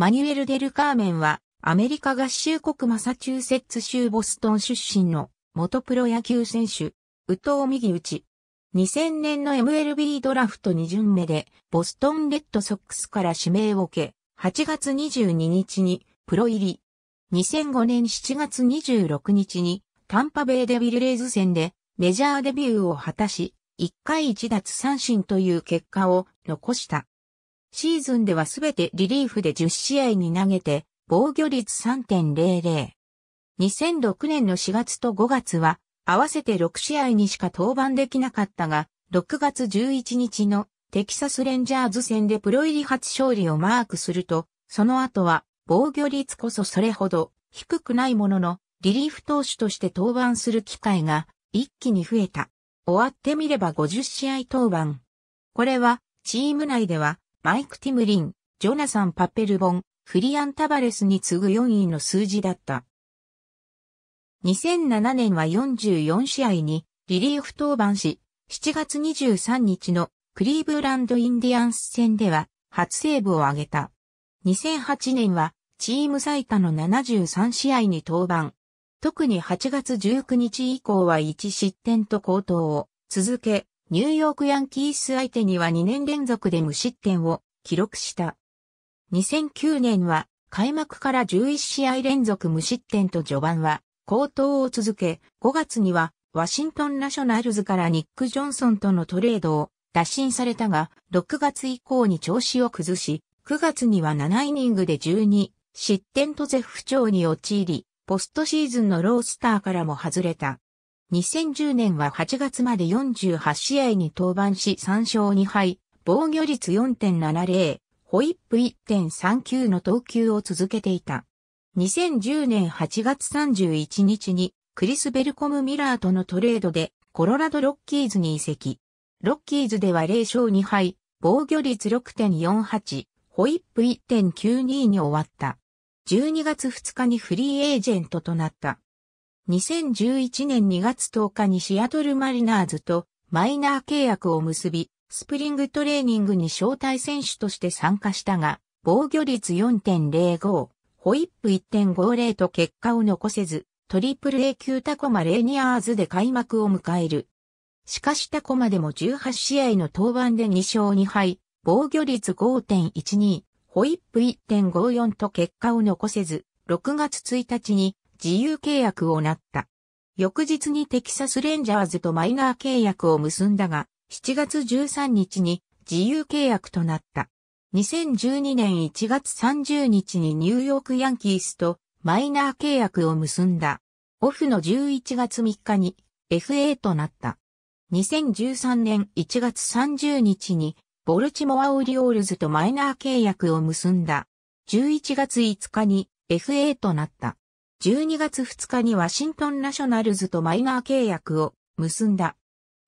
マニュエル・デル・カーメンは、アメリカ合衆国マサチューセッツ州ボストン出身の元プロ野球選手、宇藤右内。ち。2000年の MLB ドラフト2巡目で、ボストンレッドソックスから指名を受け、8月22日にプロ入り。2005年7月26日に、タンパベイデビルレイズ戦でメジャーデビューを果たし、1回1奪三振という結果を残した。シーズンではすべてリリーフで10試合に投げて、防御率3.00。2006年の4月と5月は、合わせて6試合にしか登板できなかったが、6月11日のテキサスレンジャーズ戦でプロ入り初勝利をマークすると、その後は防御率こそそれほど低くないものの、リリーフ投手として登板する機会が一気に増えた。終わってみれば50試合登板。これはチーム内ではマイク・ティムリン、ジョナサン・パペルボン、フリアン・タバレスに次ぐ4位の数字だった。2007年は44試合にリリーフ登板し、7月23日のクリーブランド・インディアンス戦では初セーブを挙げた。2008年はチーム最多の73試合に登板。特に8月19日以降は1失点と好投を続け、ニューヨークヤンキース相手には2年連続で無失点を記録した。2009年は開幕から11試合連続無失点と序盤は高騰を続け、5月にはワシントンナショナルズからニック・ジョンソンとのトレードを打診されたが、6月以降に調子を崩し、9月には7イニングで12失点と絶不調に陥り、ポストシーズンのロースターからも外れた。2010年は8月まで48試合に登板し3勝2敗、防御率4.70、ホイップ1.39の投球を続けていた。2010年8月31日にクリス・ベルコム・ミラーとのトレードでコロラド・ロッキーズに移籍。ロッキーズでは0勝2敗、防御率6.48、ホイップ1.92に終わった。12月2日にフリーエージェントとなった。2011年2月10日にシアトルマリナーズとマイナー契約を結び、スプリングトレーニングに招待選手として参加したが、防御率4.05、ホイップ1.50と結果を残せず、トリプル A 級タコマレーニアーズで開幕を迎える。しかしタコマでも18試合の登板で2勝2敗、防御率5.12、ホイップ1.54と結果を残せず、6月1日に自由契約をなった。翌日にテキサスレンジャーズとマイナー契約を結んだが、7月13日に自由契約となった。2012年1月30日にニューヨークヤンキースとマイナー契約を結んだ。オフの11月3日に FA となった。2013年1月30日にボルチモアオリオールズとマイナー契約を結んだ。11月5日に FA となった。12月2日にワシントンナショナルズとマイナー契約を結んだ。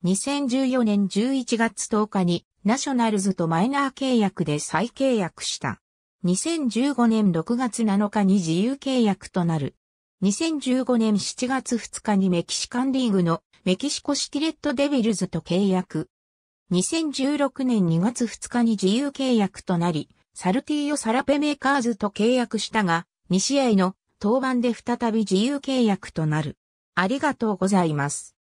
2014年11月10日にナショナルズとマイナー契約で再契約した。2015年6月7日に自由契約となる。2015年7月2日にメキシカンリーグのメキシコシティレッドデビルズと契約。2016年2月2日に自由契約となり、サルティーヨ・サラペメーカーズと契約したが、2試合の登板で再び自由契約となる。ありがとうございます。